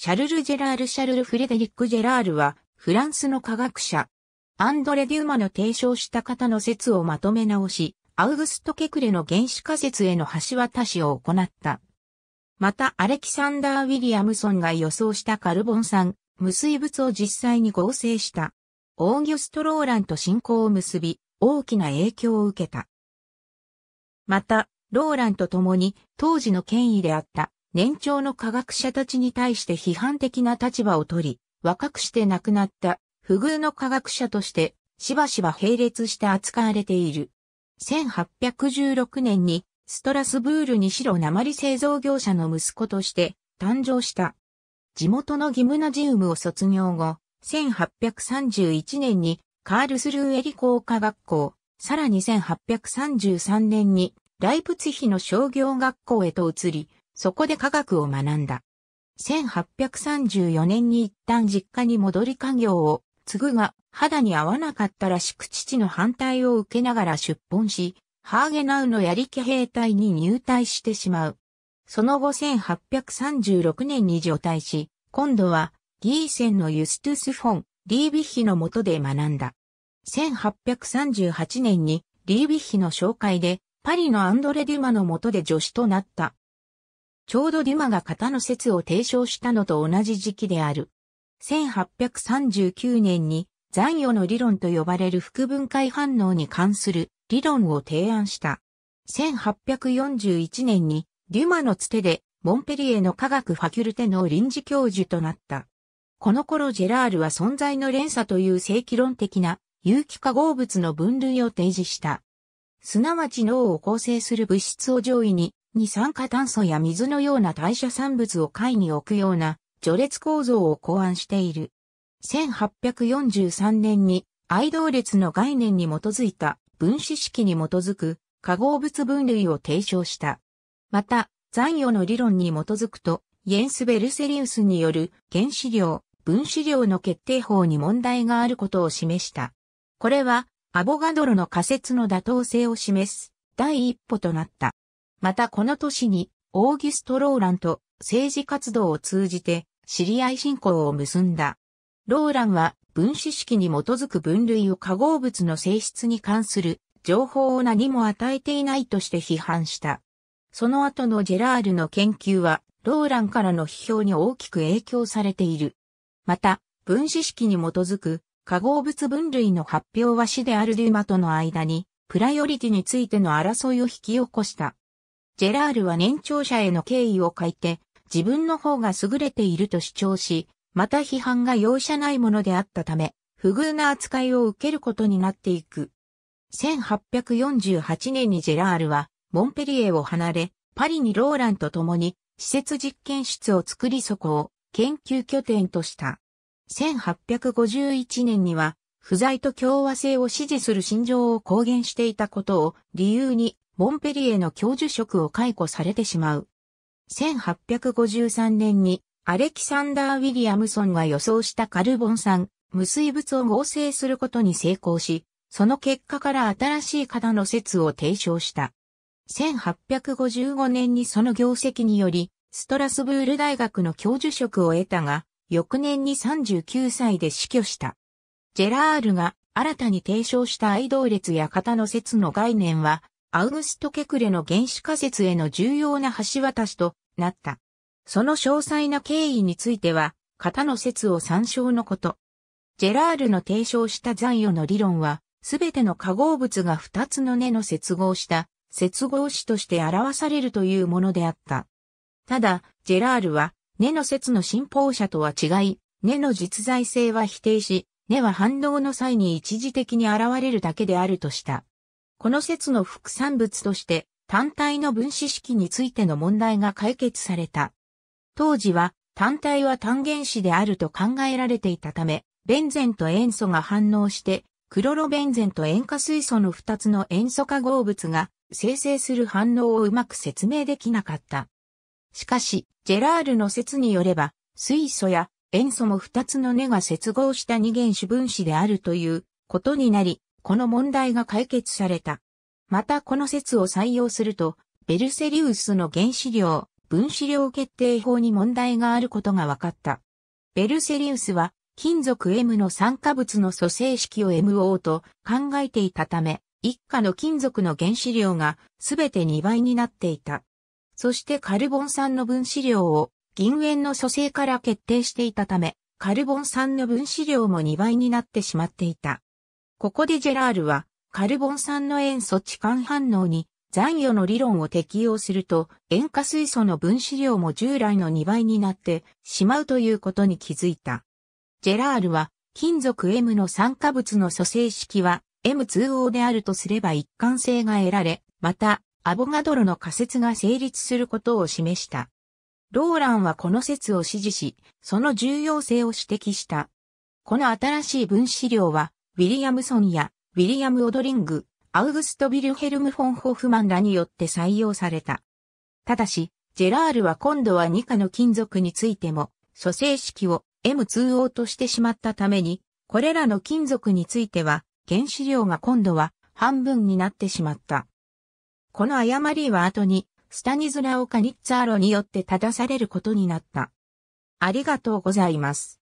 シャルル・ジェラール・シャルル・フレデリック・ジェラールは、フランスの科学者。アンドレ・デューマの提唱した方の説をまとめ直し、アウグスト・ケクレの原子仮説への橋渡しを行った。また、アレキサンダー・ウィリアムソンが予想したカルボン酸、無水物を実際に合成した。オーギュスト・ローランと信仰を結び、大きな影響を受けた。また、ローランと共に当時の権威であった年長の科学者たちに対して批判的な立場をとり、若くして亡くなった不遇の科学者としてしばしば並列して扱われている。1816年にストラスブールに白鉛製造業者の息子として誕生した。地元のギムナジウムを卒業後、1831年にカールスルーエリ工科学校、さらに1833年にライプツヒの商業学校へと移り、そこで科学を学んだ。1834年に一旦実家に戻り家業を継ぐが、肌に合わなかったらしく父の反対を受けながら出奔し、ハーゲナウのやり気兵隊に入隊してしまう。その後1836年に除隊し、今度はギーセンのユストゥス・フォン、リービッヒの下で学んだ。1838年にリービッヒの紹介でパリのアンドレ・デュマの下で助手となった。ちょうどデュマが型の説を提唱したのと同じ時期である。1839年に残余の理論と呼ばれる副分解反応に関する理論を提案した。1841年にデュマのつてでモンペリエの科学ファキュルテの臨時教授となった。この頃ジェラールは存在の連鎖という正規論的な有機化合物の分類を提示した。すなわち脳を構成する物質を上位に二酸化炭素や水のような代謝産物を貝に置くような序列構造を考案している。1843年に愛動列の概念に基づいた分子式に基づく化合物分類を提唱した。また、残余の理論に基づくと、イエンス・ベルセリウスによる原子量、分子量の決定法に問題があることを示した。これは、アボガドロの仮説の妥当性を示す第一歩となった。またこの年に、オーギュスト・ローランと政治活動を通じて、知り合い信仰を結んだ。ローランは、分子式に基づく分類を化合物の性質に関する情報を何も与えていないとして批判した。その後のジェラールの研究は、ローランからの批評に大きく影響されている。また、分子式に基づく化合物分類の発表は死であるデュマとの間に、プライオリティについての争いを引き起こした。ジェラールは年長者への敬意を欠いて、自分の方が優れていると主張し、また批判が容赦ないものであったため、不遇な扱いを受けることになっていく。1848年にジェラールは、モンペリエを離れ、パリにローランと共に、施設実験室を作りそこを研究拠点とした。1851年には、不在と共和制を支持する心情を公言していたことを理由にモンペリエの教授職を解雇されてしまう。1853年にアレキサンダー・ウィリアムソンが予想したカルボン酸、無水物を合成することに成功し、その結果から新しい型の説を提唱した。1855年にその業績により、ストラスブール大学の教授職を得たが、翌年に39歳で死去した。ジェラールが新たに提唱した愛動列や型の説の概念は、アウグスト・ケクレの原子仮説への重要な橋渡しとなった。その詳細な経緯については、型の説を参照のこと。ジェラールの提唱した残余の理論は、すべての化合物が二つの根の接合した接合子として表されるというものであった。ただ、ジェラールは、根の説の信奉者とは違い、根の実在性は否定し、根は反応の際に一時的に現れるだけであるとした。この説の副産物として単体の分子式についての問題が解決された。当時は単体は単原子であると考えられていたため、ベンゼンと塩素が反応して、クロロベンゼンと塩化水素の2つの塩素化合物が生成する反応をうまく説明できなかった。しかし、ジェラールの説によれば、水素や塩素も2つの根が接合した二原子分子であるということになり、この問題が解決された。またこの説を採用すると、ベルセリウスの原子量、分子量決定法に問題があることが分かった。ベルセリウスは、金属 M の酸化物の組成式を MO と考えていたため、一家の金属の原子量がすべて2倍になっていた。そしてカルボン酸の分子量を銀塩の組成から決定していたため、カルボン酸の分子量も2倍になってしまっていた。ここでジェラールは、カルボン酸の塩素置換反応に残余の理論を適用すると、塩化水素の分子量も従来の2倍になってしまうということに気づいた。ジェラールは、金属 M の酸化物の組成式は M2O であるとすれば一貫性が得られ、また、アボガドロの仮説が成立することを示した。ローランはこの説を支持し、その重要性を指摘した。この新しい分子量は、ウィリアムソンやウィリアム・オドリング、アウグスト・ビルヘルム・フォン・ホフマンらによって採用された。ただし、ジェラールは今度は2価の金属についても、組成式を M2O としてしまったために、これらの金属については、原子量が今度は半分になってしまった。この誤りは後に、スタニズラオ・カニッツァーロによって正されることになった。ありがとうございます。